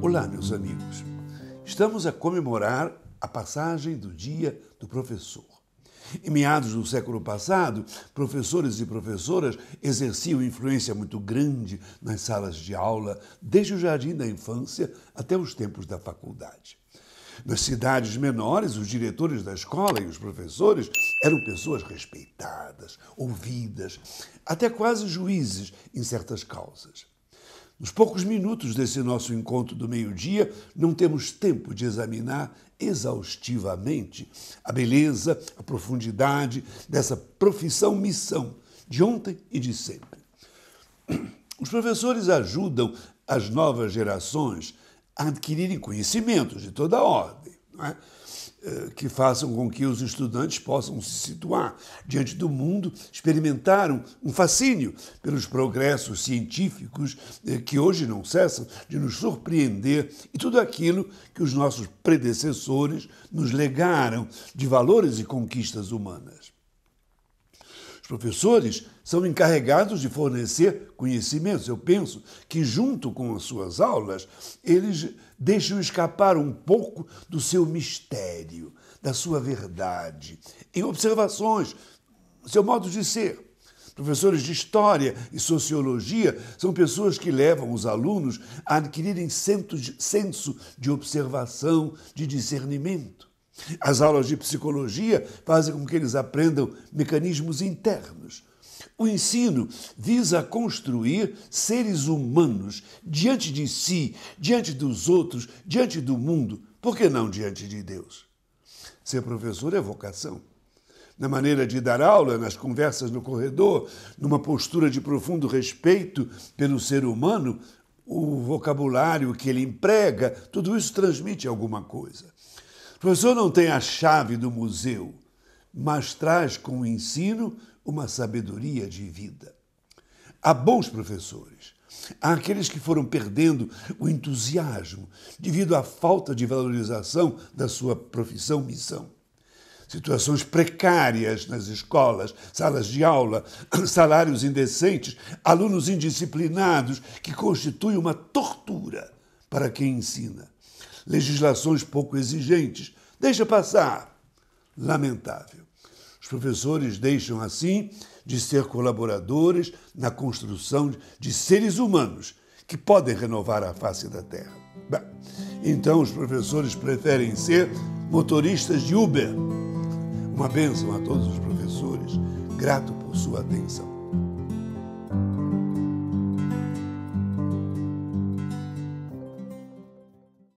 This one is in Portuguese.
Olá, meus amigos. Estamos a comemorar a passagem do Dia do Professor. Em meados do século passado, professores e professoras exerciam influência muito grande nas salas de aula, desde o jardim da infância até os tempos da faculdade. Nas cidades menores, os diretores da escola e os professores eram pessoas respeitadas, ouvidas, até quase juízes em certas causas. Nos poucos minutos desse nosso encontro do meio-dia, não temos tempo de examinar exaustivamente a beleza, a profundidade dessa profissão-missão de ontem e de sempre. Os professores ajudam as novas gerações a adquirirem conhecimentos de toda a ordem. Não é? Eh, que façam com que os estudantes possam se situar diante do mundo, experimentaram um fascínio pelos progressos científicos eh, que hoje não cessam de nos surpreender e tudo aquilo que os nossos predecessores nos legaram de valores e conquistas humanas professores são encarregados de fornecer conhecimentos. Eu penso que, junto com as suas aulas, eles deixam escapar um pouco do seu mistério, da sua verdade, em observações, seu modo de ser. Professores de história e sociologia são pessoas que levam os alunos a adquirirem senso de observação, de discernimento. As aulas de psicologia fazem com que eles aprendam mecanismos internos. O ensino visa construir seres humanos diante de si, diante dos outros, diante do mundo, por que não diante de Deus? Ser professor é vocação. Na maneira de dar aula, nas conversas no corredor, numa postura de profundo respeito pelo ser humano, o vocabulário que ele emprega, tudo isso transmite alguma coisa professor não tem a chave do museu, mas traz com o ensino uma sabedoria de vida. Há bons professores, há aqueles que foram perdendo o entusiasmo devido à falta de valorização da sua profissão missão. Situações precárias nas escolas, salas de aula, salários indecentes, alunos indisciplinados que constituem uma tortura para quem ensina. Legislações pouco exigentes, deixa passar. Lamentável. Os professores deixam assim de ser colaboradores na construção de seres humanos que podem renovar a face da Terra. Bem, então os professores preferem ser motoristas de Uber. Uma bênção a todos os professores. Grato por sua atenção.